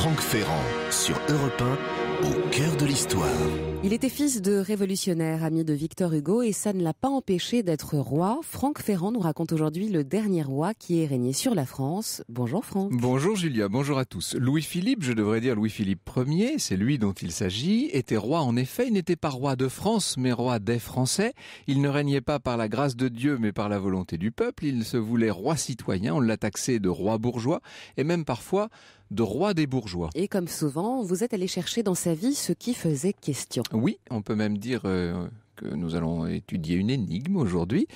Franck Ferrand sur Europe 1, au cœur de l'histoire. Il était fils de révolutionnaire, ami de Victor Hugo, et ça ne l'a pas empêché d'être roi. Franck Ferrand nous raconte aujourd'hui le dernier roi qui est régné sur la France. Bonjour Franck. Bonjour Julia, bonjour à tous. Louis-Philippe, je devrais dire Louis-Philippe Ier, c'est lui dont il s'agit, était roi en effet, il n'était pas roi de France, mais roi des Français. Il ne régnait pas par la grâce de Dieu, mais par la volonté du peuple. Il se voulait roi citoyen, on l'a taxé de roi bourgeois, et même parfois droit des bourgeois. Et comme souvent, vous êtes allé chercher dans sa vie ce qui faisait question. Oui, on peut même dire... Euh, que nous allons étudier une énigme aujourd'hui.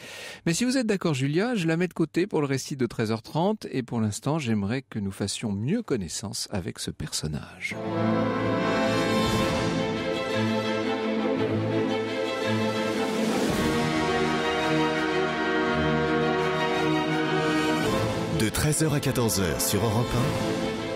Mais si vous êtes d'accord, Julia, je la mets de côté pour le récit de 13h30 et pour l'instant, j'aimerais que nous fassions mieux connaissance avec ce personnage. De 13h à 14h sur Europe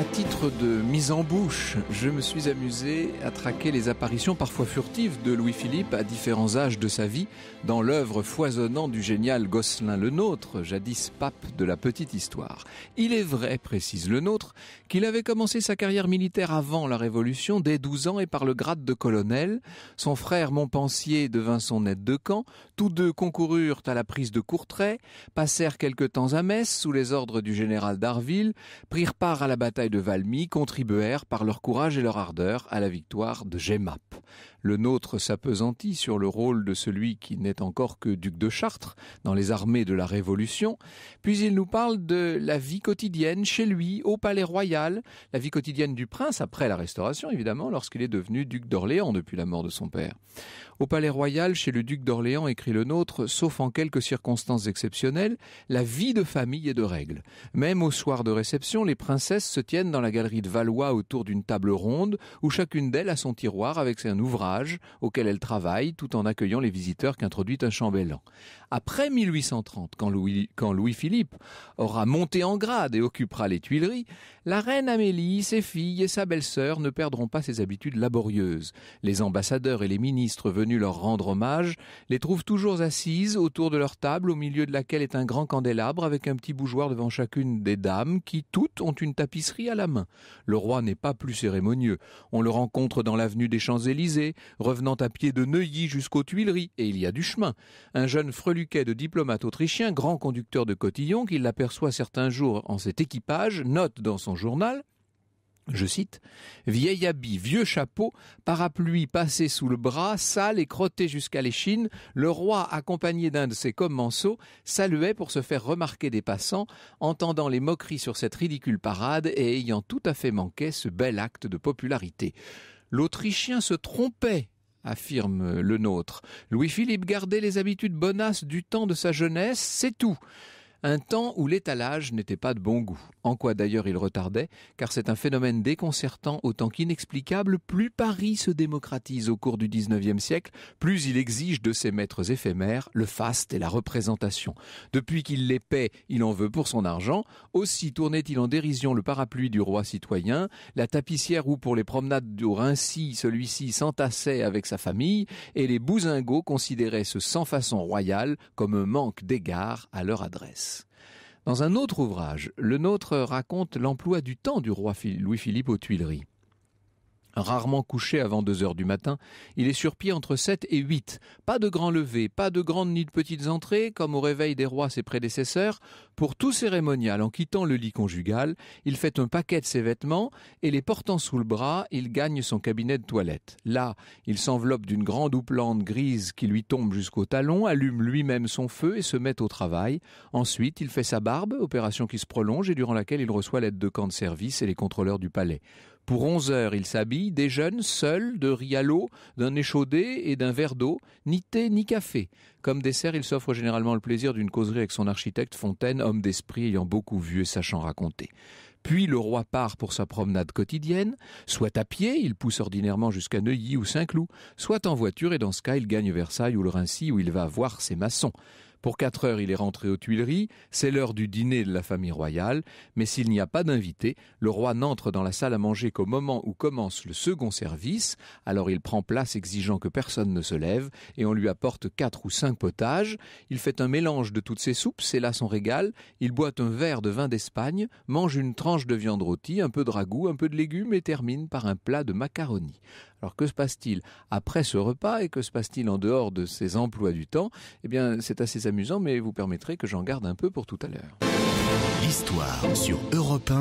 À titre de mise en bouche, je me suis amusé à traquer les apparitions parfois furtives de Louis-Philippe à différents âges de sa vie dans l'œuvre foisonnant du génial Gosselin le Nôtre, jadis pape de la petite histoire. Il est vrai, précise le Nôtre, qu'il avait commencé sa carrière militaire avant la Révolution, dès 12 ans et par le grade de colonel. Son frère Montpensier devint son aide de camp. Tous deux concoururent à la prise de Courtrai, passèrent quelque temps à Metz sous les ordres du général d'Arville, prirent part à la bataille Valmy contribuèrent par leur courage et leur ardeur à la victoire de GEMAP. Le nôtre s'appesantit sur le rôle de celui qui n'est encore que duc de Chartres dans les armées de la Révolution, puis il nous parle de la vie quotidienne chez lui au Palais Royal, la vie quotidienne du prince après la Restauration évidemment, lorsqu'il est devenu duc d'Orléans depuis la mort de son père. Au Palais Royal, chez le duc d'Orléans, écrit le nôtre, sauf en quelques circonstances exceptionnelles, la vie de famille est de règle. Même au soir de réception, les princesses se tiennent dans la galerie de Valois autour d'une table ronde où chacune d'elles a son tiroir avec un ouvrage auquel elle travaille tout en accueillant les visiteurs qu'introduit un chambellan. Après 1830, quand Louis, quand Louis Philippe aura monté en grade et occupera les Tuileries, la reine Amélie, ses filles et sa belle-sœur ne perdront pas ses habitudes laborieuses. Les ambassadeurs et les ministres venus leur rendre hommage les trouvent toujours assises autour de leur table au milieu de laquelle est un grand candélabre avec un petit bougeoir devant chacune des dames qui toutes ont une tapisserie à la main. Le roi n'est pas plus cérémonieux. On le rencontre dans l'avenue des Champs-Élysées, revenant à pied de Neuilly jusqu'aux Tuileries, et il y a du chemin. Un jeune freluquet de diplomate autrichien, grand conducteur de cotillon, qu'il aperçoit certains jours en cet équipage, note dans son journal je cite, Vieil habit, vieux chapeau, parapluie passé sous le bras, sale et crotté jusqu'à l'échine, le roi, accompagné d'un de ses commensaux, saluait pour se faire remarquer des passants, entendant les moqueries sur cette ridicule parade et ayant tout à fait manqué ce bel acte de popularité. L'Autrichien se trompait affirme le nôtre. Louis-Philippe gardait les habitudes bonasses du temps de sa jeunesse, c'est tout un temps où l'étalage n'était pas de bon goût, en quoi d'ailleurs il retardait, car c'est un phénomène déconcertant autant qu'inexplicable, plus Paris se démocratise au cours du XIXe siècle, plus il exige de ses maîtres éphémères le faste et la représentation. Depuis qu'il les paie, il en veut pour son argent, aussi tournait-il en dérision le parapluie du roi citoyen, la tapissière où pour les promenades du ainsi celui-ci s'entassait avec sa famille, et les bousingots considéraient ce sans façon royal comme un manque d'égard à leur adresse. Dans un autre ouvrage, le nôtre raconte l'emploi du temps du roi Louis-Philippe aux Tuileries. Rarement couché avant deux heures du matin, il est sur pied entre sept et huit. Pas de grand lever, pas de grandes ni de petites entrées, comme au réveil des rois ses prédécesseurs. Pour tout cérémonial, en quittant le lit conjugal, il fait un paquet de ses vêtements et les portant sous le bras, il gagne son cabinet de toilette. Là, il s'enveloppe d'une grande houppelande grise qui lui tombe jusqu'au talon, allume lui-même son feu et se met au travail. Ensuite, il fait sa barbe, opération qui se prolonge et durant laquelle il reçoit l'aide de camp de service et les contrôleurs du palais. Pour onze heures, il s'habille, déjeune seuls de rialo, d'un échaudé et d'un verre d'eau, ni thé ni café. Comme dessert, il s'offre généralement le plaisir d'une causerie avec son architecte Fontaine, homme d'esprit ayant beaucoup vu et sachant raconter. Puis le roi part pour sa promenade quotidienne, soit à pied, il pousse ordinairement jusqu'à Neuilly ou Saint-Cloud, soit en voiture et dans ce cas il gagne Versailles ou le Rhincy où il va voir ses maçons. Pour quatre heures, il est rentré aux Tuileries, c'est l'heure du dîner de la famille royale, mais s'il n'y a pas d'invité, le roi n'entre dans la salle à manger qu'au moment où commence le second service, alors il prend place exigeant que personne ne se lève, et on lui apporte quatre ou cinq potages, il fait un mélange de toutes ses soupes, c'est là son régal, il boit un verre de vin d'Espagne, mange une tranche de viande rôtie, un peu de ragoût, un peu de légumes et termine par un plat de macaroni. Alors que se passe-t-il après ce repas et que se passe-t-il en dehors de ces emplois du temps Eh bien, c'est assez amusant, mais vous permettrez que j'en garde un peu pour tout à l'heure. L'histoire sur Europe 1,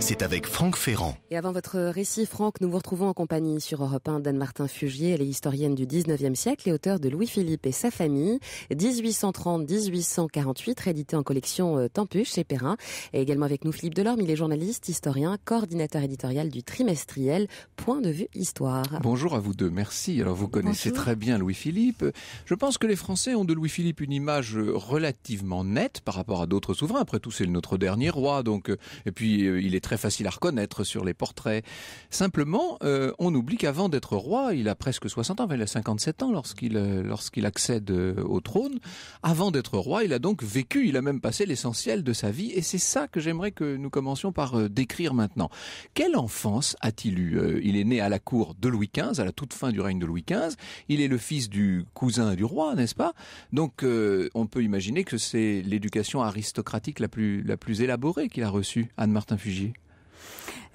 c'est avec Franck Ferrand. Et avant votre récit, Franck, nous vous retrouvons en compagnie sur Europe 1 d'Anne-Martin Fugier. Elle est historienne du 19e siècle et auteur de Louis-Philippe et sa famille, 1830-1848, réédité en collection euh, Tempuche chez Perrin. Et également avec nous Philippe Delorme, il est journaliste, historien, coordinateur éditorial du trimestriel Point de vue Histoire. Bonjour à vous deux, merci. Alors vous connaissez très bien Louis-Philippe. Je pense que les Français ont de Louis-Philippe une image relativement nette par rapport à d'autres souverains. Après tout, c'est notre dernier roi. Donc, euh, et puis, euh, il est très facile à reconnaître sur les portraits. Simplement, euh, on oublie qu'avant d'être roi, il a presque 60 ans, enfin, il a 57 ans lorsqu'il lorsqu'il accède au trône. Avant d'être roi, il a donc vécu, il a même passé l'essentiel de sa vie. Et c'est ça que j'aimerais que nous commencions par décrire maintenant. Quelle enfance a-t-il eu Il est né à la cour de Louis XV, à la toute fin du règne de Louis XV. Il est le fils du cousin du roi, n'est-ce pas Donc, on peut imaginer que c'est l'éducation aristocratique la plus la plus élaborée qu'il a reçue, Anne-Martin Fugier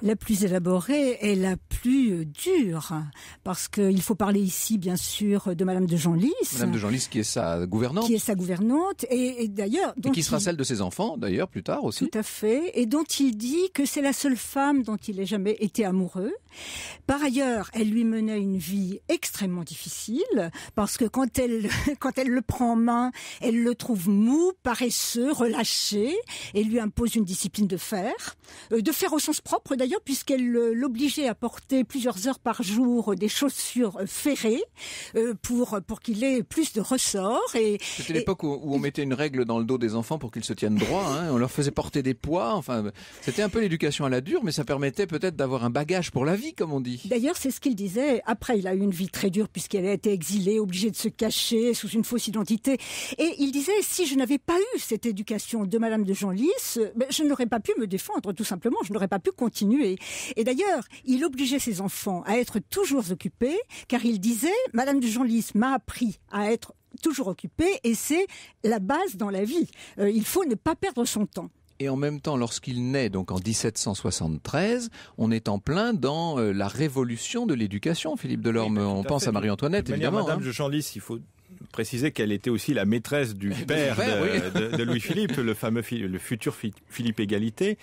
la plus élaborée et la plus euh, dure, parce qu'il faut parler ici, bien sûr, de Madame de Genlis. Madame de Genlis, qui est sa gouvernante. Qui est sa gouvernante, et, d'ailleurs... Et qui sera celle de ses enfants, d'ailleurs, plus tard aussi. Tout à fait, et dont il dit que c'est la seule femme dont il ait jamais été amoureux. Par ailleurs, elle lui menait une vie extrêmement difficile, parce que quand elle, quand elle le prend en main, elle le trouve mou, paresseux, relâché, et lui impose une discipline de fer, euh, de faire au sens propre d'ailleurs, puisqu'elle euh, l'obligeait à porter plusieurs heures par jour euh, des chaussures euh, ferrées pour, pour qu'il ait plus de ressorts. Et, C'était l'époque où, on mettait une règle dans le dos des enfants pour qu'ils se tiennent droit. Hein, on leur faisait porter des poids. Enfin, c'était un peu l'éducation à la dure, mais ça permettait peut-être d'avoir un bagage pour la vie, comme on dit. D'ailleurs, c'est ce qu'il disait. Après, il a eu une vie très dure puisqu'elle a été exilé, obligé de se cacher sous une fausse identité. Et il disait, si je n'avais pas eu cette éducation de Madame de Genlis, ben, je n'aurais pas pu me défendre, tout simplement. Je n'aurais pas pu continuer et d'ailleurs, il obligeait ses enfants à être toujours occupés, car il disait, Madame de Genlis m'a appris à être toujours occupée, et c'est la base dans la vie. Euh, il faut ne pas perdre son temps. Et en même temps, lorsqu'il naît, donc en 1773, on est en plein dans euh, la révolution de l'éducation, Philippe Delorme. on pense à, Marie-Antoinette, évidemment. Madame hein. de Genlis, il faut préciser qu'elle était aussi la maîtresse du père, de, Louis-Philippe, le fameux le futur Philippe Égalité.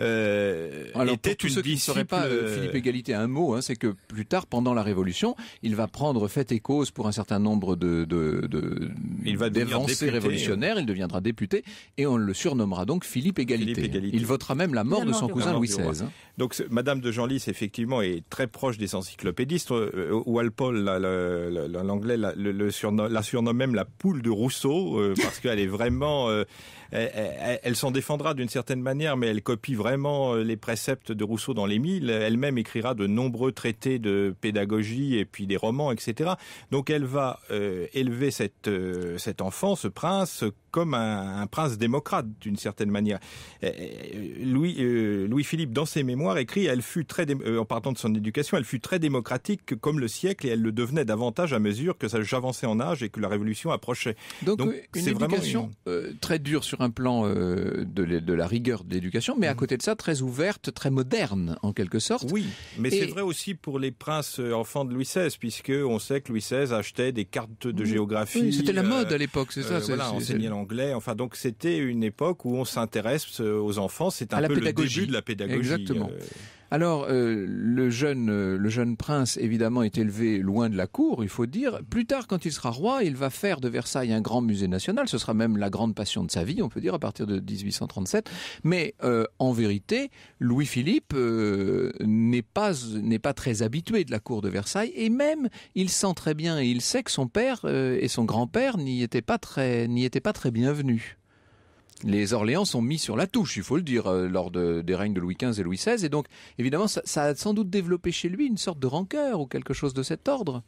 Euh, Alors, était une ceux qui ne sauraient pas euh, euh, Philippe Égalité, un mot, hein, c'est que plus tard, pendant la Révolution, il va prendre fait et cause pour un certain nombre de, il va devenir révolutionnaire, il deviendra député, et on le surnommera donc Philippe Égalité. Il votera même la mort, de son cousin Louis XVI. Hein. Donc Madame de Genlis, effectivement, est très proche des encyclopédistes. Euh, Walpole, l'anglais, le, le surnom la surnomme même la poule de Rousseau euh, parce qu'elle est vraiment, euh, elle, s'en défendra d'une certaine manière, mais elle copie vraiment euh, les préceptes de Rousseau dans les Elle-même écrira de nombreux traités de pédagogie et puis des romans, etc. Donc elle va élever cette, cet enfant, ce prince comme un, prince démocrate d'une certaine manière. Louis euh, Louis Philippe dans ses mémoires écrit elle fut très euh, en partant de son éducation, elle fut très démocratique comme le siècle et elle le devenait davantage à mesure que ça j'avançais en âge et que la révolution approchait. Donc, euh, une éducation très dure sur un plan de, de, la rigueur de l'éducation, mais à mm-hmm. côté de ça très ouverte, très moderne en quelque sorte. Oui, mais c'est vrai aussi pour les princes enfants de Louis XVI, puisque on sait que Louis XVI achetait des cartes de géographie. c'était la mode à l'époque, c'est ça. Euh, voilà, Enfin, donc c'était une époque où on s'intéresse euh, aux enfants. C'est un peu le début de la pédagogie. Exactement. Euh. Alors, euh, le, jeune, euh, le jeune prince, évidemment, est élevé loin de la cour, il faut dire. Plus tard, quand il sera roi, il va faire de Versailles un grand musée national. Ce sera même la grande passion de sa vie, on peut dire, à partir de 1837. Mais euh, en vérité, Louis-Philippe n'est pas, n'est pas très habitué de la cour de Versailles. Et même, il sent très bien et il sait que son père et son grand-père n'y étaient, pas très, n'y étaient pas très bienvenus les Orléans sont mis sur la touche, il faut le dire, euh, lors des règnes de Louis XV et Louis XVI. Et donc, évidemment, ça, ça a sans doute développé chez lui une sorte de rancœur ou quelque chose de cet ordre.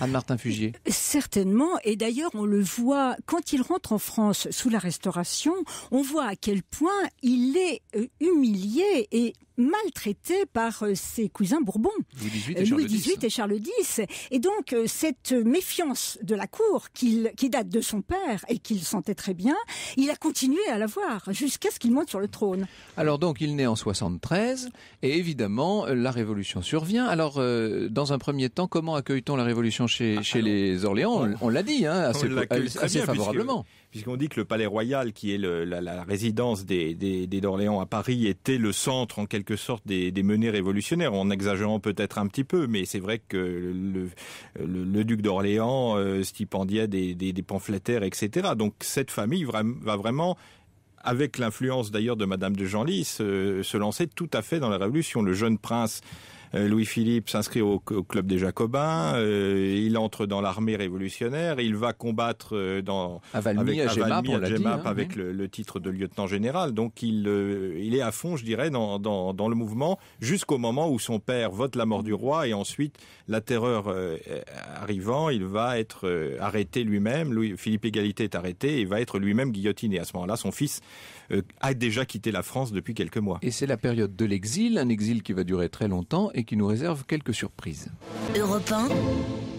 Anne-Martin Fugier. Certainement. Et d'ailleurs, on le voit quand il rentre en France sous la Restauration, on voit à quel point il est euh, humilié et maltraité par euh, ses cousins bourbons, Louis XVIII euh, et, Charles X. Et donc euh, cette méfiance de la cour qui date de son père et qu'il sentait très bien, il a continué à l'avoir jusqu'à ce qu'il monte sur le trône. Alors donc il naît en 73 et évidemment la Révolution survient. Alors dans un premier temps, comment accueille-t-on la Révolution chez, ah, les Orléans On, l'a dit hein, assez, favorablement puisqu'on dit que le Palais Royal, qui est la, résidence des, des, d'Orléans à Paris, était le centre en quelque sorte des, menées révolutionnaires, en exagérant peut-être un petit peu, mais c'est vrai que le, duc d'Orléans stipendia euh, stipendiait des, des, pamphlétaires, etc. Donc cette famille va, vraiment avec l'influence d'ailleurs de Madame de Genlis, euh, se lancer tout à fait dans la Révolution. Le jeune prince euh, Louis-Philippe s'inscrit au, club des Jacobins, euh, il entre dans l'armée révolutionnaire, il va combattre euh, dans avec, à Valmy, à Gemap, hein, avec le, titre de lieutenant général. Donc il, il est à fond, je dirais, dans, le mouvement jusqu'au moment où son père vote la mort du roi et ensuite la terreur arrivant, il va être arrêté lui-même. Louis, Philippe Égalité est arrêté et va être lui-même guillotiné. À ce moment-là, son fils euh, a déjà quitté la France depuis quelques mois. Et c'est la période de l'exil, un exil qui va durer très longtemps et qui nous réserve quelques surprises. Europe 1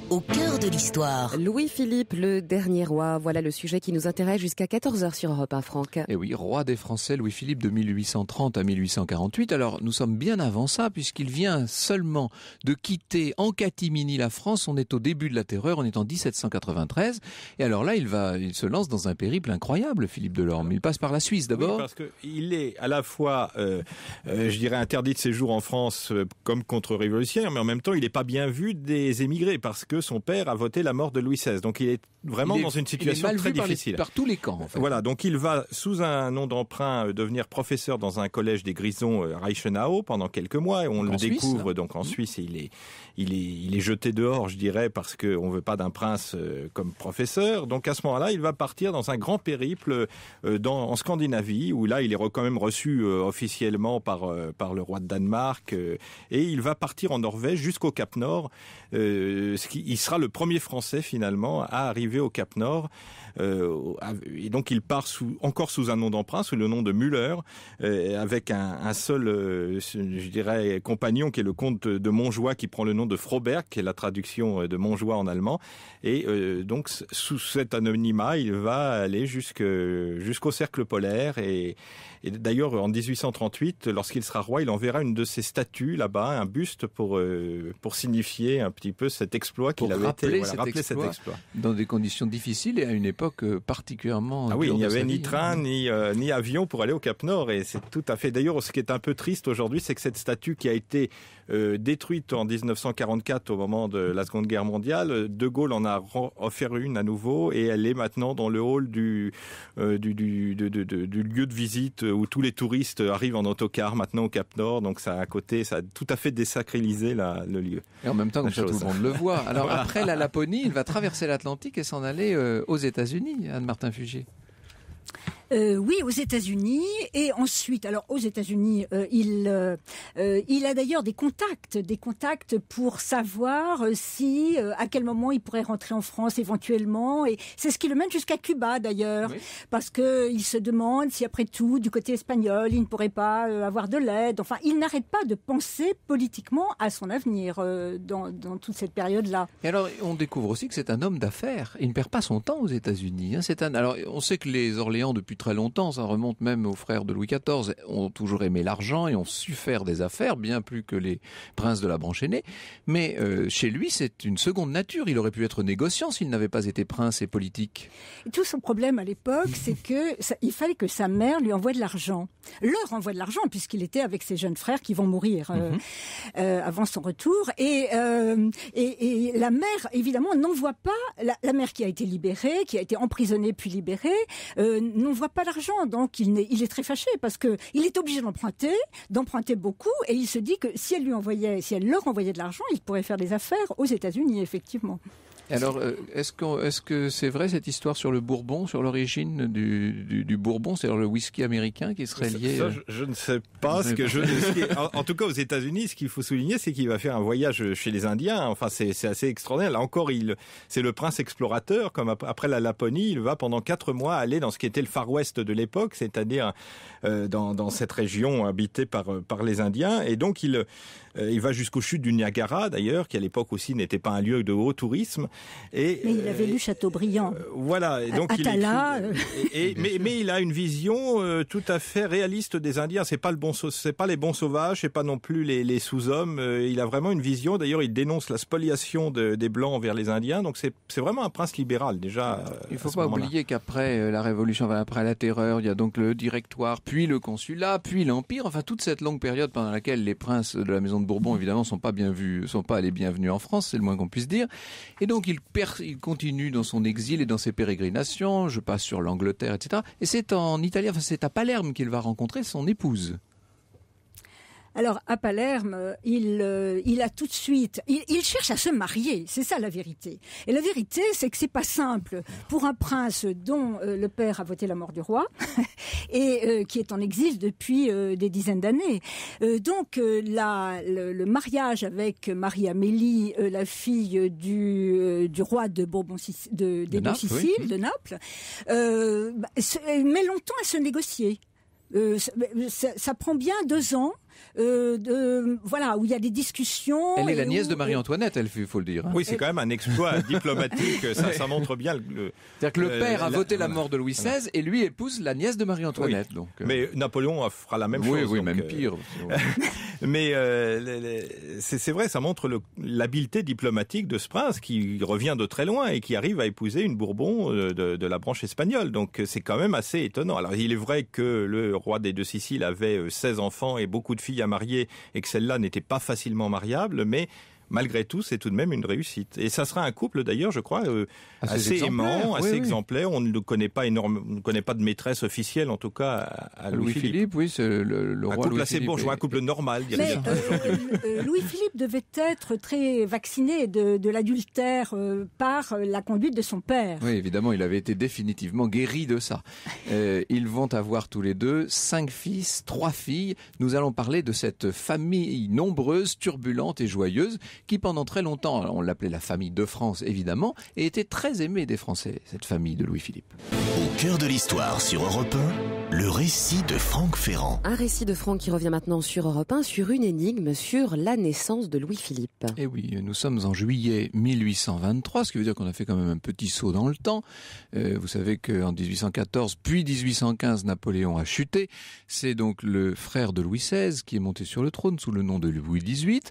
au cœur de l'histoire. Louis-Philippe, le dernier roi, voilà le sujet qui nous intéresse jusqu'à 14h sur Europe 1, Franck. Et eh oui, roi des Français, Louis-Philippe de 1830 à 1848. Alors, nous sommes bien avant ça, puisqu'il vient seulement de quitter en catimini la France. On est au début de la terreur, on est en 1793. Et alors là, il va, il se lance dans un périple incroyable, Philippe Delorme. Il passe par la Suisse d'abord. Oui, parce qu'il est à la fois, euh, euh, je dirais, interdit de séjour en France euh, comme contre-révolutionnaire, mais en même temps, il n'est pas bien vu des émigrés, parce que son père a voté la mort de Louis XVI. Donc il est vraiment dans une situation très difficile. par, tous les camps, Voilà, donc il va, sous un nom d'emprunt, euh, devenir professeur dans un collège des Grisons euh, à Reichenau pendant quelques mois. Et on le découvre donc en mmh. Suisse et il est, il est, jeté dehors, je dirais, parce qu'on ne veut pas d'un prince euh, comme professeur. Donc à ce moment-là, il va partir dans un grand périple dans, en Scandinavie, où là, il est quand même reçu officiellement par, par le roi de Danemark. Et il va partir en Norvège jusqu'au Cap Nord, ce qui il sera le premier Français finalement à arriver au Cap Nord euh, et donc il part sous, encore sous un nom d'emprunt, sous le nom de Müller euh, avec un, seul, euh, je dirais, compagnon qui est le comte de Montjoie qui prend le nom de Froberg, qui est la traduction de Montjoie en allemand. Et donc sous cet anonymat, il va aller jusqu'au cercle polaire. Et, d'ailleurs, en 1838, lorsqu'il sera roi, il enverra une de ses statues là-bas, un buste pour pour signifier un petit peu cet exploit qu'il avait été, rappeler cet exploit dans des conditions difficiles et à une époque euh, particulièrement. Ah oui, il n'y avait ni train, ni, euh, ni avion pour aller au Cap Nord. Et c'est tout à fait. D'ailleurs, ce qui est un peu triste aujourd'hui, c'est que cette statue qui a été euh, détruite en 1944 au moment de la Seconde Guerre mondiale. De Gaulle en a offert une à nouveau et elle est maintenant dans le hall euh, du, lieu de visite où tous les touristes arrivent en autocar maintenant au Cap Nord. Donc ça a à côté, ça tout à fait désacralisé le lieu. Et en même temps, comme ça, tout le monde le voit. Alors après la Laponie, il va traverser l'Atlantique et s'en aller euh, aux États-Unis, Anne-Martin Fugier. Euh, oui, aux États-Unis. Et ensuite, alors aux États-Unis, euh, il, euh, il a d'ailleurs des contacts, des contacts pour savoir si, à quel moment il pourrait rentrer en France éventuellement. Et c'est ce qui le mène jusqu'à Cuba d'ailleurs, parce qu'il se demande si après tout, du côté espagnol, il ne pourrait pas avoir de l'aide. Enfin, il n'arrête pas de penser politiquement à son avenir dans, toute cette période-là. Et alors, on découvre aussi que c'est un homme d'affaires. Il ne perd pas son temps aux États-Unis. Hein. Alors, on sait que les Orléans depuis longtemps, ça remonte même aux frères de Louis XIV, ont toujours aimé l'argent et ont su faire des affaires, bien plus que les princes de la branche aînée. Mais euh, chez lui, c'est une seconde nature. Il aurait pu être négociant s'il n'avait pas été prince et politique. Et tout son problème à l'époque, c'est que il fallait que sa mère lui envoie de l'argent. Leur envoie de l'argent, puisqu'il était avec ses jeunes frères qui vont mourir euh, mhm. euh, avant son retour. Et, et, la mère, évidemment, n'envoie pas, la, mère qui a été libérée, qui a été emprisonnée puis libérée, n'envoie pas l'argent, donc il est, il est très fâché parce que il est obligé d'emprunter, d'emprunter beaucoup, et il se dit que si elle lui envoyait, si elle leur envoyait de l'argent, il pourrait faire des affaires aux États-Unis, effectivement. Alors, euh, est-ce que est-ce que c'est vrai cette histoire sur le Bourbon, sur l'origine du, Bourbon, c'est-à-dire le whisky américain qui serait lié euh, je, ne sais pas ce que je. en, tout cas, aux États-Unis, ce qu'il faut souligner, c'est qu'il va faire un voyage chez les Indiens. Enfin, c'est assez extraordinaire. Là encore, il c'est le prince explorateur. Comme après la Laponie, il va pendant quatre mois aller dans ce qui était le Far West de l'époque, c'est-à-dire euh, dans, cette région habitée par par les Indiens. Et donc, il euh, il va jusqu'aux chutes du Niagara, d'ailleurs, qui à l'époque aussi n'était pas un lieu de haut tourisme. mais il avait lu Chateaubriand. voilà. donc mais, il a une vision euh, tout à fait réaliste des Indiens. C'est pas le pas les bons sauvages, c'est pas non plus les, sous-hommes. Euh, il a vraiment une vision. D'ailleurs, il dénonce la spoliation des blancs envers les Indiens. Donc c'est vraiment un prince libéral déjà. Il faut pas oublier qu'après la Révolution, après la Terreur, il y a donc le Directoire, puis le Consulat, puis l'Empire. Enfin toute cette longue période pendant laquelle les princes de la maison Bourbon, évidemment, sont pas bien vus, sont pas les bienvenus en France, c'est le moins qu'on puisse dire. Et donc, il, continue dans son exil et dans ses pérégrinations. Je passe sur l'Angleterre, etc. Et c'est en Italie, enfin, c'est à Palerme qu'il va rencontrer son épouse. Alors à Palerme, il, euh, il a tout de suite, il, cherche à se marier, c'est ça la vérité. Et la vérité, c'est que c'est pas simple pour un prince dont euh, le père a voté la mort du roi et euh, qui est en exil depuis des dizaines d'années. donc le, mariage avec Marie-Amélie, la fille du, roi de Bourbon, de, de Sicile, de Naples, bah, met longtemps à se négocier. ça prend bien deux ans euh, de, voilà, où il y a des discussions. Elle est la nièce de Marie-Antoinette, elle faut le dire. Hein. Oui, c'est quand même un exploit diplomatique. Ça, montre bien le. C'est-à-dire que le euh, père a voté la, mort de Louis XVI et lui épouse la nièce de Marie-Antoinette. Euh. Mais Napoléon fera la même oui, chose. Oui, oui, même pire. Mais euh, c'est vrai, ça montre l'habileté diplomatique de ce prince qui revient de très loin et qui arrive à épouser une Bourbon euh, de, la branche espagnole. Donc c'est quand même assez étonnant. Alors il est vrai que le roi des deux Siciles avait 16 euh, enfants et beaucoup de filles à marier et que celle-là n'était pas facilement mariable, mais malgré tout, c'est tout de même une réussite. Et ça sera un couple d'ailleurs, je crois, euh, assez, aimant, assez exemplaire. On ne connaît pas énorme, on connaît pas de maîtresse officielle en tout cas à, Louis, Louis Philippe. oui, c'est le, roi. Un couple assez bourgeois, un couple normal. Euh, euh, Louis Philippe devait être très vacciné de, de l'adultère par la conduite de son père. Oui, évidemment, il avait été définitivement guéri de ça. ils vont avoir tous les deux cinq fils, trois filles. Nous allons parler de cette famille nombreuse, turbulente et joyeuse qui pendant très longtemps, on l'appelait la famille de France évidemment, et était très aimée des Français, cette famille de Louis-Philippe. Au cœur de l'histoire sur Europe 1, le récit de Franck Ferrand. Un récit de Franck qui revient maintenant sur Europe 1, sur une énigme sur la naissance de Louis-Philippe. Eh oui, nous sommes en juillet 1823, ce qui veut dire qu'on a fait quand même un petit saut dans le temps. Euh, vous savez qu'en 1814, puis 1815, Napoléon a chuté. C'est donc le frère de Louis XVI qui est monté sur le trône sous le nom de Louis XVIII.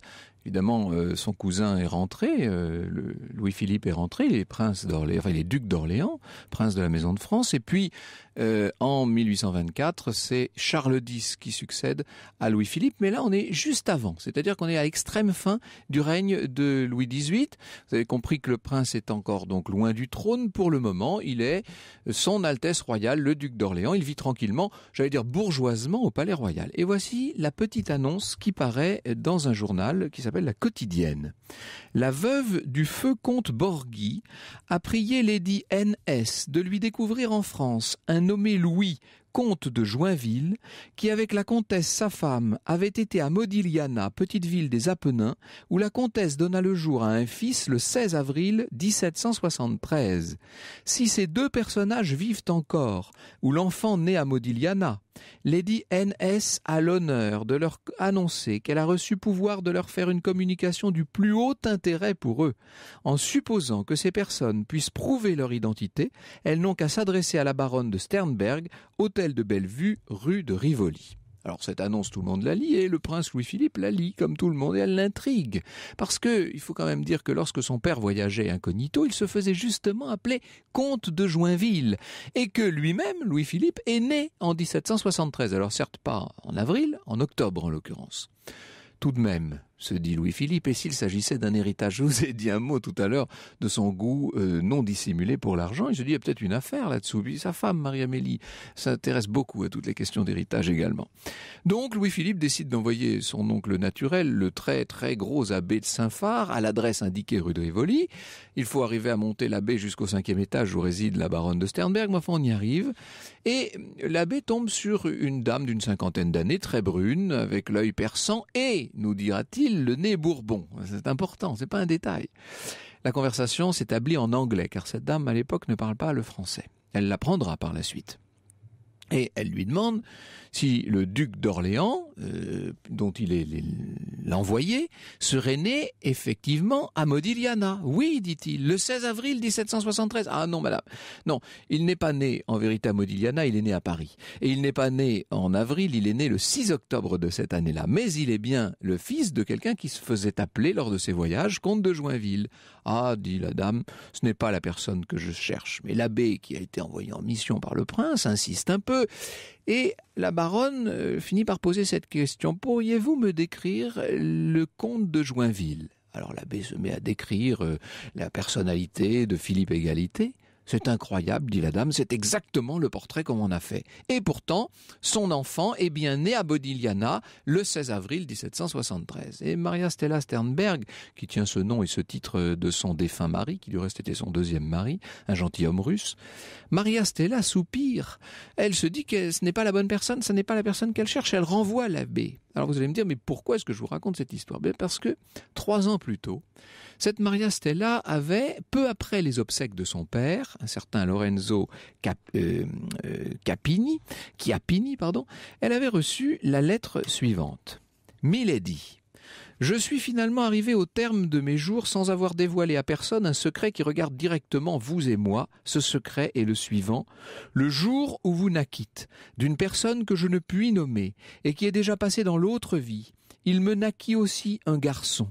Évidemment, euh, son cousin est rentré, euh, Louis-Philippe est rentré, les prince d'Orléans, enfin les ducs d'Orléans, prince de la Maison de France, et puis euh, en 1824. C'est Charles X qui succède à Louis-Philippe, mais là on est juste avant, c'est-à-dire qu'on est à l'extrême fin du règne de Louis XVIII. Vous avez compris que le prince est encore donc loin du trône pour le moment. Il est son Altesse royale, le duc d'Orléans. Il vit tranquillement, j'allais dire bourgeoisement, au Palais royal. Et voici la petite annonce qui paraît dans un journal qui s'appelle La Quotidienne. La veuve du feu comte Borghi a prié Lady N.S. de lui découvrir en France un nommé Louis, comte de Joinville, qui avec la comtesse sa femme avait été à Modigliana, petite ville des Apennins, où la comtesse donna le jour à un fils le 16 avril 1773. Si ces deux personnages vivent encore, ou l'enfant naît à Modigliana, Lady NS a l'honneur de leur annoncer qu'elle a reçu pouvoir de leur faire une communication du plus haut intérêt pour eux. En supposant que ces personnes puissent prouver leur identité, elles n'ont qu'à s'adresser à la baronne de Sternberg, hôtel de Bellevue, rue de Rivoli. Alors cette annonce, tout le monde la lit, et le prince Louis-Philippe la lit comme tout le monde, et elle l'intrigue. Parce que, il faut quand même dire que lorsque son père voyageait incognito, il se faisait justement appeler comte de Joinville, et que lui-même, Louis-Philippe, est né en 1773. Alors certes pas en avril, en octobre en l'occurrence. Tout de même, se dit Louis-Philippe, et s'il s'agissait d'un héritage Je vous ai dit un mot tout à l'heure de son goût euh, non dissimulé pour l'argent. Il se dit, il y a peut-être une affaire là-dessous. Puis sa femme, Marie-Amélie, s'intéresse beaucoup à toutes les questions d'héritage également. Donc Louis-Philippe décide d'envoyer son oncle naturel, le très très gros abbé de Saint-Phar, à l'adresse indiquée rue de Rivoli. Il faut arriver à monter l'abbé jusqu'au cinquième étage où réside la baronne de Sternberg, mais enfin on y arrive. Et l'abbé tombe sur une dame d'une cinquantaine d'années, très brune, avec l'œil perçant, et, nous dira-t-il, le nez bourbon. C'est important, c'est pas un détail. La conversation s'établit en anglais, car cette dame à l'époque ne parle pas le français. Elle l'apprendra par la suite. Et elle lui demande si le duc d'Orléans, euh, dont il est l'envoyé, serait né effectivement à Modigliana. Oui, dit-il, le 16 avril 1773. Ah non, madame. Non, il n'est pas né en vérité à Modigliana, il est né à Paris. Et il n'est pas né en avril, il est né le 6 octobre de cette année-là. Mais il est bien le fils de quelqu'un qui se faisait appeler lors de ses voyages comte de Joinville. Ah, dit la dame, ce n'est pas la personne que je cherche. Mais l'abbé qui a été envoyé en mission par le prince insiste un peu et la baronne euh, finit par poser cette question. Pourriez-vous me décrire le comte de Joinville alors l'abbé se met à décrire euh, la personnalité de Philippe Égalité, c'est incroyable, dit la dame, c'est exactement le portrait qu'on en a fait. Et pourtant, son enfant est bien né à Bodiliana le 16 avril 1773. Et Maria Stella Sternberg, qui tient ce nom et ce titre de son défunt mari, qui du reste était son deuxième mari, un gentilhomme russe, Maria Stella soupire. Elle se dit que ce n'est pas la bonne personne, ce n'est pas la personne qu'elle cherche, elle renvoie l'abbé. Alors vous allez me dire, mais pourquoi est-ce que je vous raconte cette histoire eh Parce que trois ans plus tôt, cette Maria Stella avait, peu après les obsèques de son père, un certain Lorenzo Cap, euh, euh, Capini, pardon, elle avait reçu la lettre suivante. Milady, je suis finalement arrivé au terme de mes jours sans avoir dévoilé à personne un secret qui regarde directement vous et moi. Ce secret est le suivant. Le jour où vous naquîtes d'une personne que je ne puis nommer et qui est déjà passée dans l'autre vie, il me naquit aussi un garçon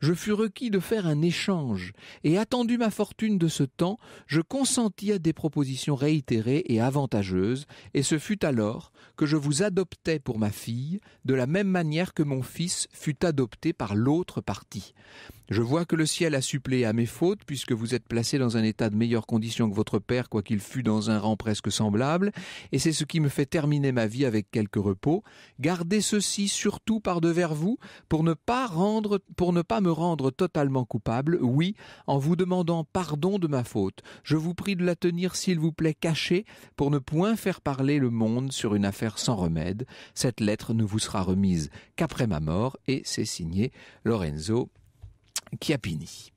je fus requis de faire un échange, et attendu ma fortune de ce temps, je consentis à des propositions réitérées et avantageuses, et ce fut alors que je vous adoptai pour ma fille, de la même manière que mon fils fut adopté par l'autre partie. Je vois que le ciel a suppléé à mes fautes, puisque vous êtes placé dans un état de meilleure condition que votre père, quoiqu'il fût dans un rang presque semblable, et c'est ce qui me fait terminer ma vie avec quelque repos. Gardez ceci surtout par devers vous, pour ne pas rendre, pour ne pas me rendre totalement coupable, oui, en vous demandant pardon de ma faute. Je vous prie de la tenir, s'il vous plaît, cachée, pour ne point faire parler le monde sur une affaire sans remède. Cette lettre ne vous sera remise qu'après ma mort, et c'est signé Lorenzo Chiappini.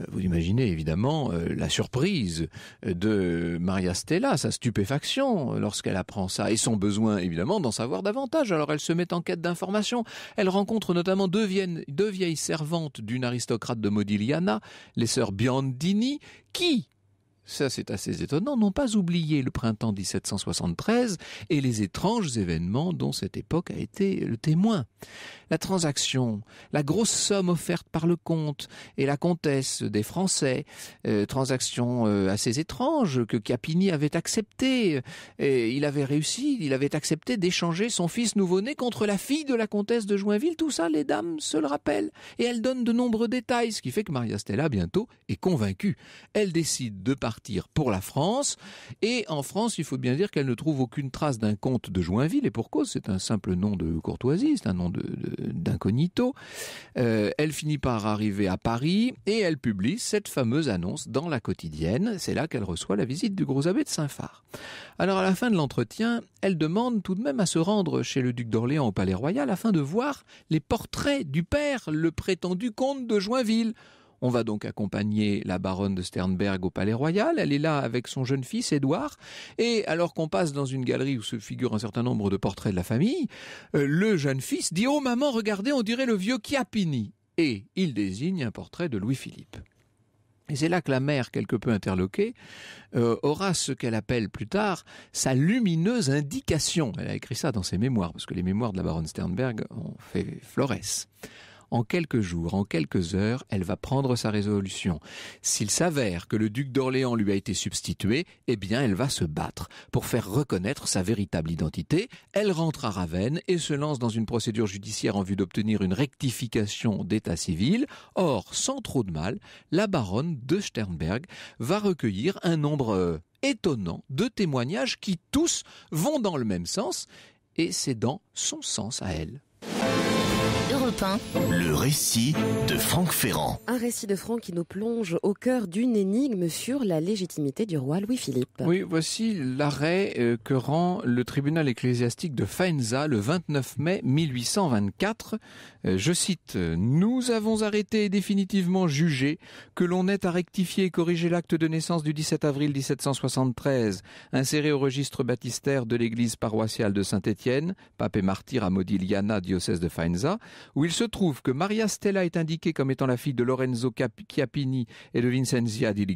Euh, vous imaginez évidemment euh, la surprise de Maria Stella, sa stupéfaction lorsqu'elle apprend ça et son besoin évidemment d'en savoir davantage. Alors elle se met en quête d'informations. Elle rencontre notamment deux, vieilles, deux vieilles servantes d'une aristocrate de Modigliana, les sœurs Biandini, qui ça c'est assez étonnant, n'ont pas oublié le printemps 1773 et les étranges événements dont cette époque a été le témoin. La transaction, la grosse somme offerte par le comte et la comtesse des Français, euh, transaction euh, assez étrange que Capigny avait acceptée. Et il avait réussi, il avait accepté d'échanger son fils nouveau-né contre la fille de la comtesse de Joinville. Tout ça, les dames se le rappellent et elles donnent de nombreux détails, ce qui fait que Maria Stella bientôt est convaincue. Elle décide de partir pour la France. Et en France, il faut bien dire qu'elle ne trouve aucune trace d'un comte de Joinville, et pour cause, c'est un simple nom de courtoisie, c'est un nom d'incognito. De, euh, elle finit par arriver à Paris, et elle publie cette fameuse annonce dans la quotidienne. C'est là qu'elle reçoit la visite du gros abbé de Saint-Phar. Alors à la fin de l'entretien, elle demande tout de même à se rendre chez le duc d'Orléans au Palais Royal afin de voir les portraits du père, le prétendu comte de Joinville. On va donc accompagner la baronne de Sternberg au Palais Royal. Elle est là avec son jeune fils Édouard. Et alors qu'on passe dans une galerie où se figurent un certain nombre de portraits de la famille, euh, le jeune fils dit Oh maman, regardez, on dirait le vieux Chiappini. Et il désigne un portrait de Louis-Philippe. Et c'est là que la mère, quelque peu interloquée, euh, aura ce qu'elle appelle plus tard sa lumineuse indication. Elle a écrit ça dans ses mémoires, parce que les mémoires de la baronne Sternberg ont fait florès en quelques jours, en quelques heures, elle va prendre sa résolution. S'il s'avère que le duc d'Orléans lui a été substitué, eh bien elle va se battre pour faire reconnaître sa véritable identité. Elle rentre à Ravenne et se lance dans une procédure judiciaire en vue d'obtenir une rectification d'état civil. Or, sans trop de mal, la baronne de Sternberg va recueillir un nombre euh, étonnant de témoignages qui tous vont dans le même sens et c'est dans son sens à elle. Le récit de Franck Ferrand. Un récit de Franck qui nous plonge au cœur d'une énigme sur la légitimité du roi Louis-Philippe. Oui, voici l'arrêt euh, que rend le tribunal ecclésiastique de Faenza le 29 mai 1824. Euh, je cite, Nous avons arrêté et définitivement jugé que l'on est à rectifier et corriger l'acte de naissance du 17 avril 1773, inséré au registre baptistère de l'église paroissiale de Saint-Étienne, pape et martyr à Modigliana, diocèse de Faenza, où il se trouve que Maria Stella est indiquée comme étant la fille de Lorenzo Chiappini et de Vincenzia di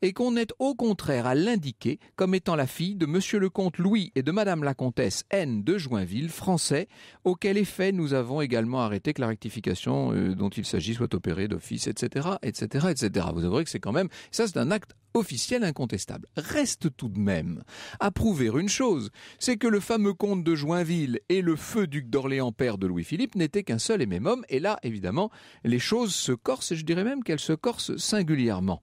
et qu'on est au contraire à l'indiquer comme étant la fille de Monsieur le comte Louis et de Madame la comtesse N de Joinville, français, auquel effet nous avons également arrêté que la rectification euh, dont il s'agit soit opérée d'office, etc., etc., etc. Vous avouerez que c'est quand même, ça c'est un acte officiel incontestable. Reste tout de même à prouver une chose, c'est que le fameux comte de Joinville et le feu duc d'Orléans père de Louis-Philippe n'étaient qu'un seul et même homme, et là, évidemment, les choses se corsent, et je dirais même qu'elles se corsent singulièrement.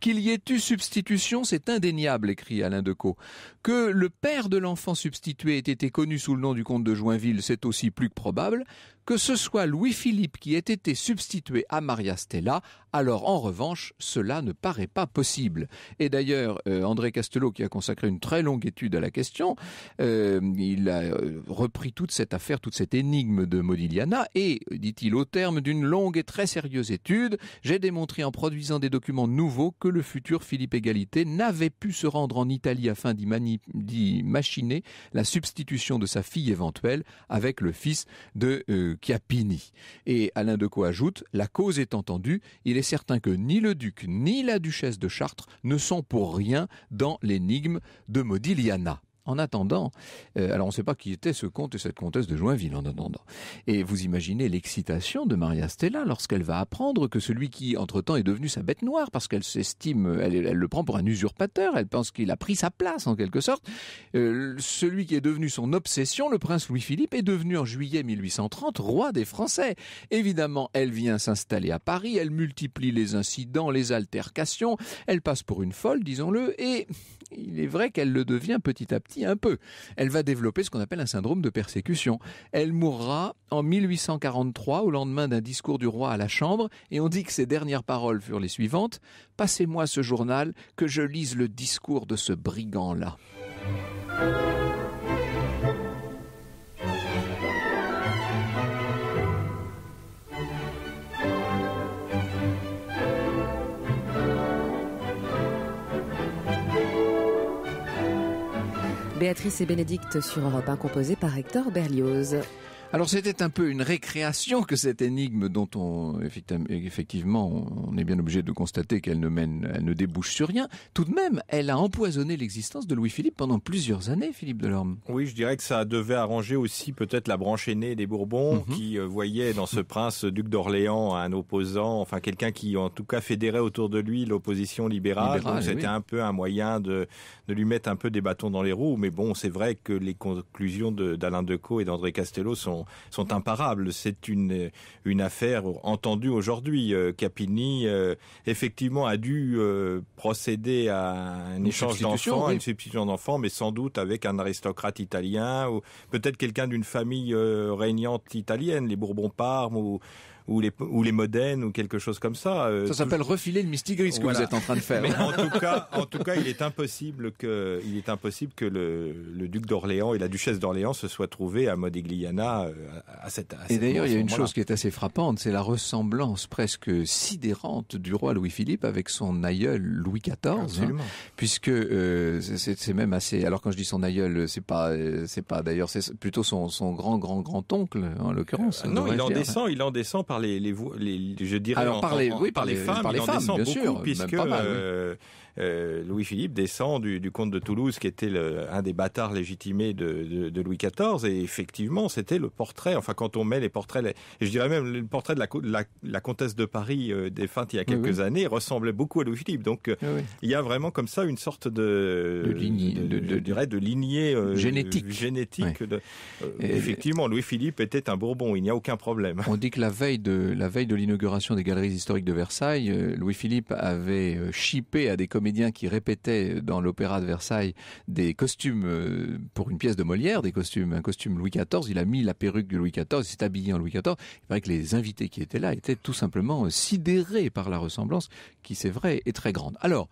Qu'il y ait eu substitution, c'est indéniable, écrit Alain Decaux. Que le père de l'enfant substitué ait été connu sous le nom du comte de Joinville, c'est aussi plus que probable. Que ce soit Louis-Philippe qui ait été substitué à Maria Stella, alors en revanche, cela ne paraît pas possible. Et d'ailleurs, euh, André Castelot, qui a consacré une très longue étude à la question, euh, il a euh, repris toute cette affaire, toute cette énigme de Modigliana, et, dit-il, au terme d'une longue et très sérieuse étude, j'ai démontré en produisant des documents nouveaux que le futur Philippe Égalité n'avait pu se rendre en Italie afin d'y machiner la substitution de sa fille éventuelle avec le fils de Capini. Euh, Chiappini. Et Alain Decaux ajoute, la cause est entendue, il est certain que ni le duc ni la duchesse de Chartres ne sont pour rien dans l'énigme de Modigliana. En attendant, euh, alors on ne sait pas qui était ce comte et cette comtesse de Joinville en attendant. Et vous imaginez l'excitation de Maria Stella lorsqu'elle va apprendre que celui qui entre-temps est devenu sa bête noire parce qu'elle s'estime, elle, le prend pour un usurpateur, elle pense qu'il a pris sa place en quelque sorte, euh, celui qui est devenu son obsession, le prince Louis-Philippe, est devenu en juillet 1830 roi des Français. Évidemment, elle vient s'installer à Paris, elle multiplie les incidents, les altercations, elle passe pour une folle, disons-le, et il est vrai qu'elle le devient petit à petit un peu. Elle va développer ce qu'on appelle un syndrome de persécution. Elle mourra en 1843 au lendemain d'un discours du roi à la Chambre et on dit que ses dernières paroles furent les suivantes. Passez-moi ce journal que je lise le discours de ce brigand-là. Béatrice et Bénédicte sur Europe 1 composée par Hector Berlioz. Alors c'était un peu une récréation que cette énigme dont on effectivement on est bien obligé de constater qu'elle ne mène, ne débouche sur rien. Tout de même, elle a empoisonné l'existence de Louis-Philippe pendant plusieurs années, Philippe Delorme. Oui, je dirais que ça devait arranger aussi peut-être la branche aînée des Bourbons mhm. qui euh, voyait dans ce prince euh, duc d'Orléans un opposant, enfin quelqu'un qui en tout cas fédérait autour de lui l'opposition libérale. donc c'était un peu un moyen de, lui mettre un peu des bâtons dans les roues. Mais bon, c'est vrai que les conclusions de, d'Alain Decaux et d'André Castello sont sont, imparables. C'est une, affaire entendue aujourd'hui. Euh, Capini, euh, effectivement, a dû euh, procéder à un échange d'enfants, une substitution d'enfants, mais sans doute avec un aristocrate italien ou peut-être quelqu'un d'une famille régnante italienne, les bourbons parmes ou ou les, ou les Modènes ou quelque chose comme ça. Euh, ça s'appelle refiler le ce que vous êtes en train de faire. Mais en tout cas, en tout cas, il est impossible que, il est impossible que le, le duc d'Orléans et la duchesse d'Orléans se soient trouvés à Modigliana euh, à cette. À et d'ailleurs, il y a une chose qui est assez frappante, c'est la ressemblance presque sidérante du roi Louis-Philippe avec son aïeul Louis XIV, hein, puisque euh, c'est même assez. Alors quand je dis son aïeul, c'est pas, c'est pas d'ailleurs, c'est plutôt son, son grand grand grand oncle en l'occurrence. non, il en descend, il en descend les, les, je dirais Alors, en, par les, oui, femmes, les bien sûr, puisque euh, euh, Louis-Philippe descend du, comte de Toulouse, qui était un des bâtards légitimés de, Louis XIV, et effectivement, c'était le portrait, enfin quand on met les portraits, je dirais même le portrait de la, comtesse de Paris euh, des défunte il y a quelques années, ressemblait beaucoup à Louis-Philippe. Donc euh, il y a vraiment comme ça une sorte de... De lignée. lignée génétique. génétique effectivement, Louis-Philippe était un Bourbon, il n'y a aucun problème. On dit que la veille de la veille de l'inauguration des galeries historiques de Versailles, Louis-Philippe avait chipé à des comédiens qui répétait dans l'opéra de Versailles des costumes euh, pour une pièce de Molière, des costumes, un costume Louis XIV. Il a mis la perruque de Louis XIV, il s'est habillé en Louis XIV. Il paraît que les invités qui étaient là étaient tout simplement sidérés par la ressemblance qui, c'est vrai, est très grande. Alors,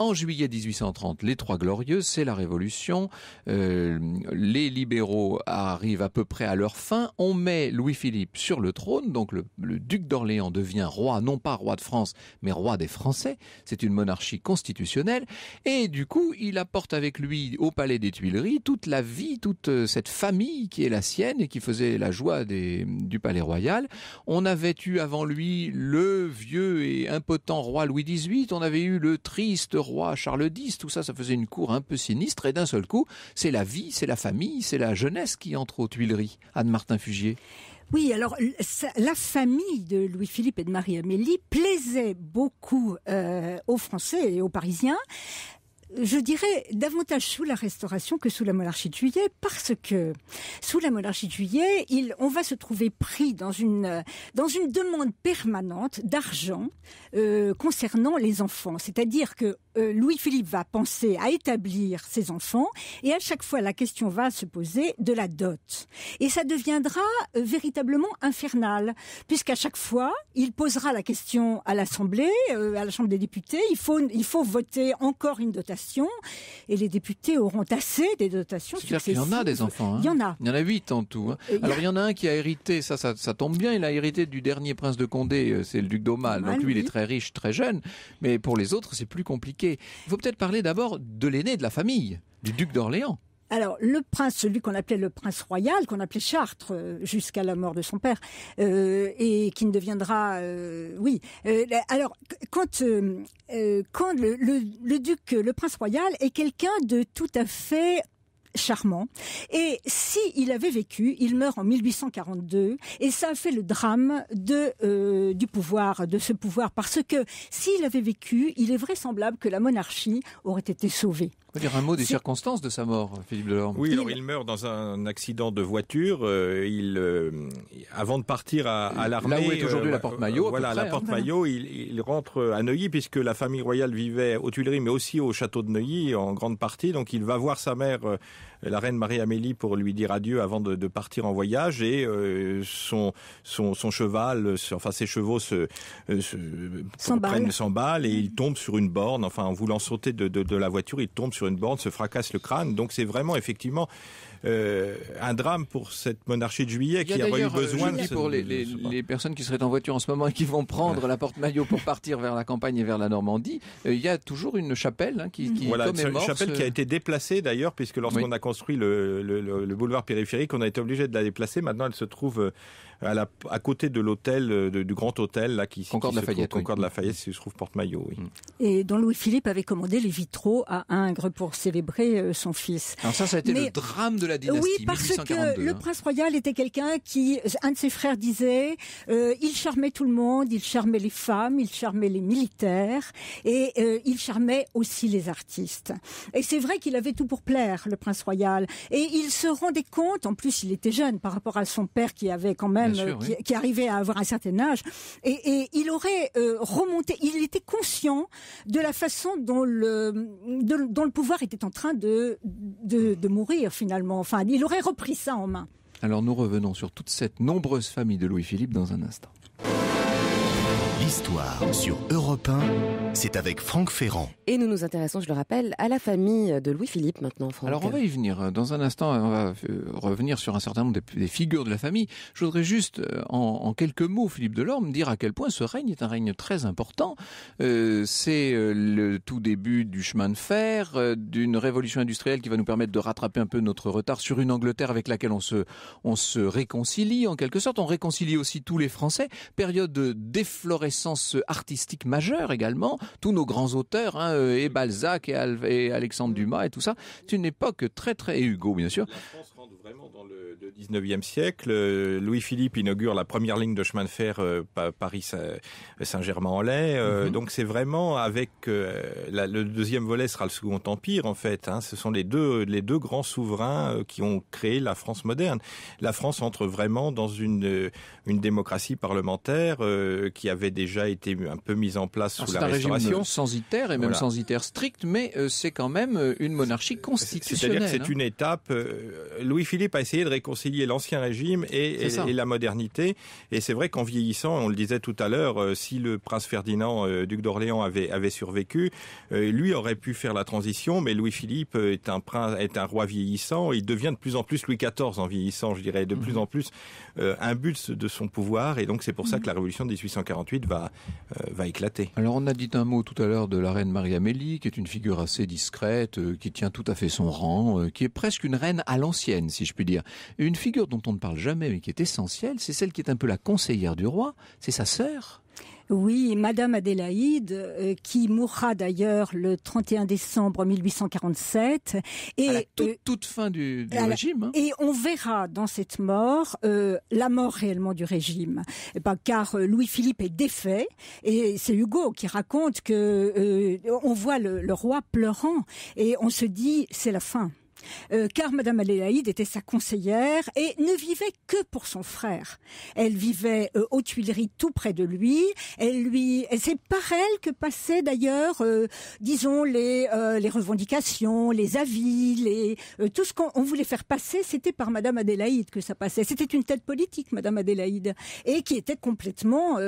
en juillet 1830, les Trois Glorieux, c'est la Révolution. Euh, les libéraux arrivent à peu près à leur fin. On met Louis-Philippe sur le trône, donc le, duc d'Orléans devient roi, non pas roi de France, mais roi des Français. C'est une monarchie constitutionnelle. Et du coup, il apporte avec lui au Palais des Tuileries toute la vie, toute euh, cette famille qui est la sienne et qui faisait la joie du Palais Royal. On avait eu avant lui le vieux et impotent roi Louis XVIII, on avait eu le triste roi, Charles X, tout ça, ça faisait une cour un peu sinistre. Et d'un seul coup, c'est la vie, c'est la famille, c'est la jeunesse qui entre aux Tuileries. Anne-Martin Fugier. Oui, alors la famille de Louis-Philippe et de Marie-Amélie plaisait beaucoup euh, aux Français et aux Parisiens je dirais davantage sous la Restauration que sous la monarchie de Juillet, parce que sous la monarchie de Juillet, on va se trouver pris dans une dans une demande permanente d'argent euh, concernant les enfants. C'est-à-dire que euh, Louis-Philippe va penser à établir ses enfants et à chaque fois la question va se poser de la dot. Et ça deviendra euh, véritablement infernal puisqu'à chaque fois, il posera la question à l'Assemblée, euh, à la Chambre des députés, il faut il faut voter encore une dotation et les députés auront assez des dotations Il y en a des enfants. Hein. Il y en a. Il en huit en tout. Hein. Alors il y en a un qui a hérité, ça, ça, ça tombe bien, il a hérité du dernier prince de Condé, c'est le duc d'Aumale. Donc lui, il est très riche, très jeune, mais pour les autres, c'est plus compliqué. Il faut peut-être parler d'abord de l'aîné de la famille, du duc d'Orléans. Alors, le prince, celui qu'on appelait le prince royal, qu'on appelait Chartres euh, jusqu'à la mort de son père, euh, et qui ne deviendra, euh, oui. alors, quand quand le duc, le prince royal est quelqu'un de tout à fait charmant. Et si il avait vécu, il meurt en 1842 et ça a fait le drame de euh, du pouvoir, de ce pouvoir, parce que s'il avait vécu, il est vraisemblable que la monarchie aurait été sauvée. On dire un mot des circonstances de sa mort, Philippe Delorme. Oui, alors il meurt dans un accident de voiture. Euh, il, euh, avant de partir à, l'armée, là où est aujourd'hui la porte maillot. voilà, la porte hein. maillot. Il, il, rentre à Neuilly puisque la famille royale vivait aux Tuileries, mais aussi au château de Neuilly en grande partie. Donc il va voir sa mère euh, la reine Marie-Amélie pour lui dire adieu avant de, partir en voyage et euh, son, cheval, enfin ses chevaux se, euh, se et il tombe sur une borne, enfin en voulant sauter de, de la voiture, il tombe sur une borne, se fracasse le crâne. Donc c'est vraiment effectivement euh, un drame pour cette monarchie de juillet qui a eu euh, besoin de... Pour les, les, personnes qui seraient en voiture en ce moment et qui vont prendre la porte-maillot pour partir vers la campagne et vers la Normandie, euh, il y a toujours une chapelle hein, qui, qui voilà, C'est Une chapelle qui a été déplacée d'ailleurs, puisque lorsqu'on a construit le, le, boulevard périphérique, on a été obligé de la déplacer. Maintenant, elle se trouve à, côté de l'hôtel, euh, du grand hôtel, là, qui, Concorde qui Lafayette, trouve, oui. Concorde Fayette, se trouve porte-maillot, mm. Et dont Louis-Philippe avait commandé les vitraux à Ingres pour célébrer euh, son fils. Alors ça, ça a été le drame de la dynastie. Oui, parce que le hein. prince royal était quelqu'un qui, un de ses frères disait, euh, il charmait tout le monde, il charmait les femmes, il charmait les militaires, et il charmait aussi les artistes. Et c'est vrai qu'il avait tout pour plaire, le prince royal. Et il se rendait compte, en plus il était jeune par rapport à son père qui avait quand même euh, qui, arrivait à avoir un certain âge. Et, il aurait euh, remonté, il était conscient de la façon dont le, dont le pouvoir était en train de, de, de mourir finalement. Enfin, il aurait repris ça en main. Alors nous revenons sur toute cette nombreuse famille de Louis-Philippe dans un instant. L'histoire sur Europe 1, c'est avec Franck Ferrand. Et nous nous intéressons, je le rappelle, à la famille de Louis-Philippe maintenant, Alors on va y venir. Dans un instant, on va euh, revenir sur un certain nombre des figures de la famille. Je voudrais juste, euh, en, quelques mots, Philippe Delorme, dire à quel point ce règne est un règne très important. Euh, c'est le tout début du chemin de fer, d'une révolution industrielle qui va nous permettre de rattraper un peu notre retard sur une Angleterre avec laquelle on se, on se réconcilie en quelque sorte. On réconcilie aussi tous les Français. Période d'efflorescence sens artistique majeure également. Tous nos grands auteurs, hein, euh, et Balzac et, Alexandre Dumas et tout ça, c'est une époque très très et Hugo bien sûr. La France rentre vraiment dans le, 19e siècle. Euh, Louis-Philippe inaugure la première ligne de chemin de fer euh, Paris-Saint-Germain-en-Laye. Mhm. Donc c'est vraiment avec le deuxième volet sera le Second Empire en fait. Hein. Ce sont les deux les deux grands souverains qui ont créé la France moderne. La France entre vraiment dans une une démocratie parlementaire qui avait déjà été un peu mise en place sous la Restauration. C'est et même sans strict, mais euh, c'est quand même euh, une monarchie constitutionnelle. C'est-à-dire que c'est hein. une étape. Euh, Louis-Philippe a essayé de réconcilier l'ancien régime et, la modernité. Et c'est vrai qu'en vieillissant, on le disait tout à l'heure, si le prince Ferdinand, duc d'Orléans, avait, survécu, lui aurait pu faire la transition, mais Louis-Philippe est un prince, est un roi vieillissant. Il devient de plus en plus Louis XIV en vieillissant, je dirais, de plus mhm. en plus un but de son pouvoir. Et donc c'est pour ça mhm. que la révolution de 1848 euh, va, éclater. Alors on a dit un mot tout à l'heure de la reine Marie-Amélie, qui est une figure assez discrète, euh, qui tient tout à fait son rang, euh, qui est presque une reine à l'ancienne, si je puis dire. Une figure dont on ne parle jamais, mais qui est essentielle, c'est celle qui est un peu la conseillère du roi, c'est sa sœur, oui, Madame Adélaïde, euh, qui mourra d'ailleurs le 31 décembre 1847. Et, à euh, toute, fin du, régime. Hein. Et on verra dans cette mort euh, la mort réellement du régime. Et eh ben, car Louis-Philippe est défait, et c'est Hugo qui raconte que on voit le roi pleurant, et on se dit, c'est la fin. Euh, car Madame Adélaïde était sa conseillère et ne vivait que pour son frère. Elle vivait euh, aux Tuileries tout près de lui. c'est par elle que passaient d'ailleurs, euh, disons les revendications, les avis, tout ce qu'on voulait faire passer, c'était par Madame Adélaïde que ça passait. C'était une tête politique, Madame Adélaïde, et qui était complètement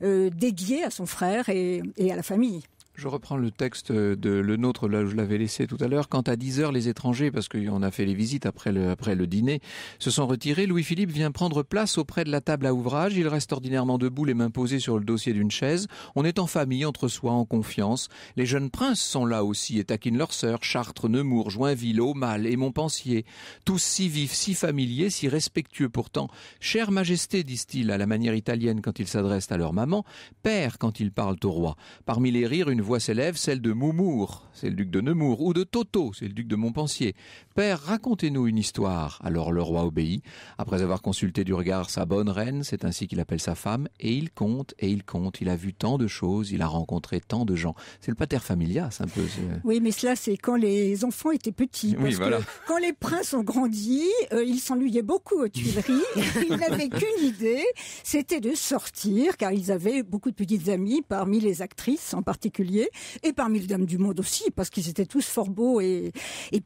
dédiée à son frère et à la famille. Je reprends le texte de le nôtre, là où je l'avais laissé tout à l'heure. Quand à 10 heures, les étrangers, parce qu'on a fait les visites après le, après le dîner, se sont retirés, Louis-Philippe vient prendre place auprès de la table à ouvrage. Il reste ordinairement debout, les mains posées sur le dossier d'une chaise. On est en famille, entre soi, en confiance. Les jeunes princes sont là aussi et taquinent leurs sœurs, Chartres, Nemours, Joinville, Aumale et Montpensier. Tous si vifs, si familiers, si respectueux pourtant. Chère Majesté, disent-ils à la manière italienne quand ils s'adressent à leur maman, père quand ils parlent au roi. Parmi les rires, une voix s'élève celle de Moumour, c'est le duc de Nemours, ou de Toto, c'est le duc de Montpensier. Père, racontez-nous une histoire. Alors le roi obéit. Après avoir consulté du regard sa bonne reine, c'est ainsi qu'il appelle sa femme, et il compte, et il compte. Il a vu tant de choses, il a rencontré tant de gens. C'est le pater familias, un peu. Oui, mais cela, c'est quand les enfants étaient petits. Parce quand les princes ont grandi, euh, ils s'ennuyaient beaucoup aux Tuileries. ils n'avaient qu'une idée, c'était de sortir, car ils avaient beaucoup de petites amies, parmi les actrices en particulier et parmi les dames du monde aussi, parce qu'ils étaient tous fort beaux et,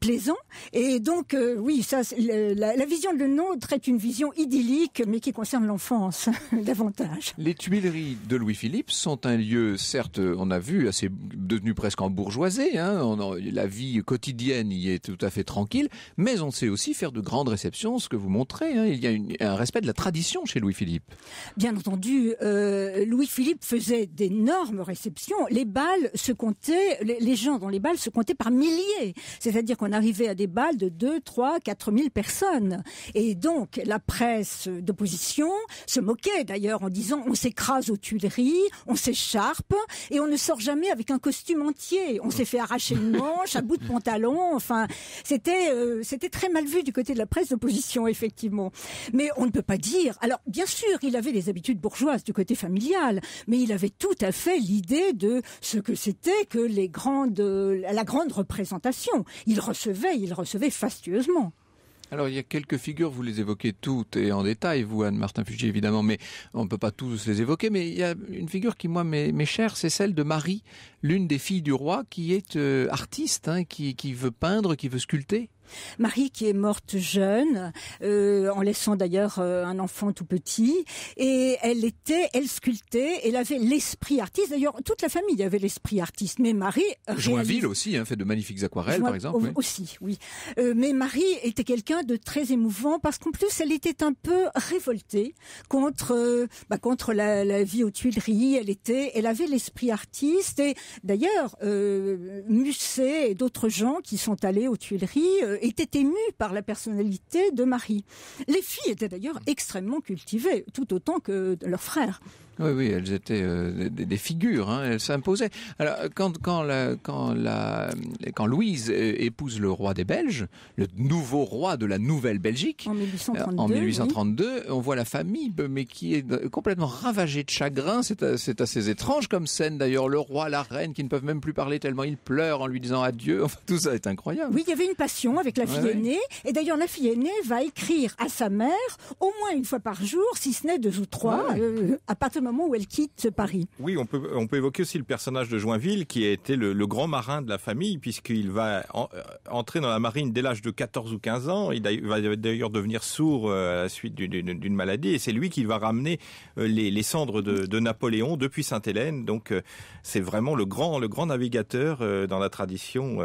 plaisants. Et donc, euh, oui, ça, la, vision de le nôtre est une vision idyllique, mais qui concerne l'enfance davantage. Les Tuileries de Louis-Philippe sont un lieu, certes, on a vu, assez devenu presque en bourgeoisie. Hein, la vie quotidienne y est tout à fait tranquille, mais on sait aussi faire de grandes réceptions, ce que vous montrez. Hein. il y a un respect de la tradition chez Louis-Philippe. Bien entendu, euh, Louis-Philippe faisait d'énormes réceptions. Les balles se comptaient, les, gens dans les balles se comptaient par milliers. C'est-à-dire qu'on arrivait à des balles de 2, 3, 4 000 personnes. Et donc, la presse d'opposition se moquait d'ailleurs en disant on s'écrase aux Tuileries, on s'écharpe et on ne sort jamais avec un costume entier. On s'est fait arracher une manche, à bout de pantalon. Enfin, c'était euh, c'était très mal vu du côté de la presse d'opposition, effectivement. Mais on ne peut pas dire. Alors, bien sûr, il avait des habitudes bourgeoises du côté familial, mais il avait tout à fait l'idée de se que c'était que les grandes, euh, la grande représentation. Il recevait, il recevait fastueusement. Alors, il y a quelques figures, vous les évoquez toutes et en détail, vous, Anne-Martin Fugier, évidemment, mais on ne peut pas tous les évoquer. Mais il y a une figure qui, moi, m'est chère, c'est celle de Marie, l'une des filles du roi, qui est euh, artiste, hein, qui veut peindre, qui veut sculpter. Marie qui est morte jeune, euh, en laissant d'ailleurs euh, un enfant tout petit. Et elle était, elle sculptait, elle avait l'esprit artiste. D'ailleurs, toute la famille avait l'esprit artiste. Mais Marie... Joinville aussi, un hein, fait de magnifiques aquarelles, par exemple. Aussi, oui. Euh, mais Marie était quelqu'un de très émouvant parce qu'en plus, elle était un peu révoltée contre, bah, contre la, la, vie aux Tuileries. Elle était, elle avait l'esprit artiste. Et d'ailleurs, Musset et d'autres gens qui sont allés aux Tuileries euh, étaient était par la personnalité de Marie. Les filles étaient d'ailleurs extrêmement cultivées, tout autant que leurs frères. Oui, oui, elles étaient euh, des, figures, hein, elles s'imposaient. Alors, quand, quand, la, quand, la, quand Louise euh, épouse le roi des Belges, le nouveau roi de la Nouvelle-Belgique, en 1832, on voit la famille, euh, mais qui est complètement ravagée de chagrin. C'est assez étrange comme scène, d'ailleurs. Le roi, la reine, qui ne peuvent même plus parler tellement ils pleurent en lui disant adieu. Enfin, tout ça est incroyable. Oui, il y avait une passion avec la fille aînée. Et d'ailleurs, la fille aînée va écrire à sa mère, au moins une fois par jour, si ce n'est deux ou trois, à partir de moment où elle quitte Paris. Oui, on peut, on peut évoquer aussi le personnage de Joinville qui a été le, grand marin de la famille puisqu'il va euh, entrer dans la marine dès l'âge de 14 ou 15 ans. Il va d'ailleurs devenir sourd euh, à la suite d'une maladie et c'est lui qui va ramener euh, les, cendres de, Napoléon depuis Sainte-Hélène. Donc c'est vraiment le grand, le grand navigateur dans la tradition,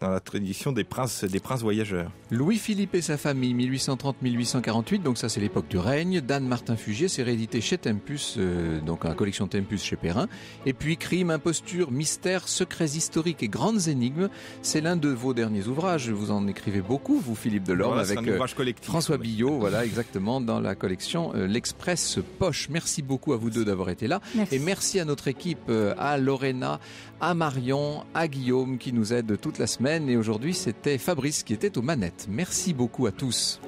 dans la tradition des princes, des princes voyageurs. Louis-Philippe et sa famille, 1830-1848. Donc ça c'est l'époque du règne. Dan Martin Fugier, s'est réédité chez Tempus donc la collection Tempus chez Perrin. Et puis Crime, imposture, mystère, secrets historiques et grandes énigmes. C'est l'un de vos derniers ouvrages. Vous en écrivez beaucoup, vous, Philippe Delorme, avec euh, François Billot, voilà, exactement, dans la collection euh, L'Express Poche. Merci beaucoup à vous deux d'avoir été là. Et merci à notre équipe, euh, à Lorena, à Marion, à Guillaume, qui nous aident toute la semaine. Et aujourd'hui, c'était Fabrice qui était aux manettes. Merci beaucoup à tous.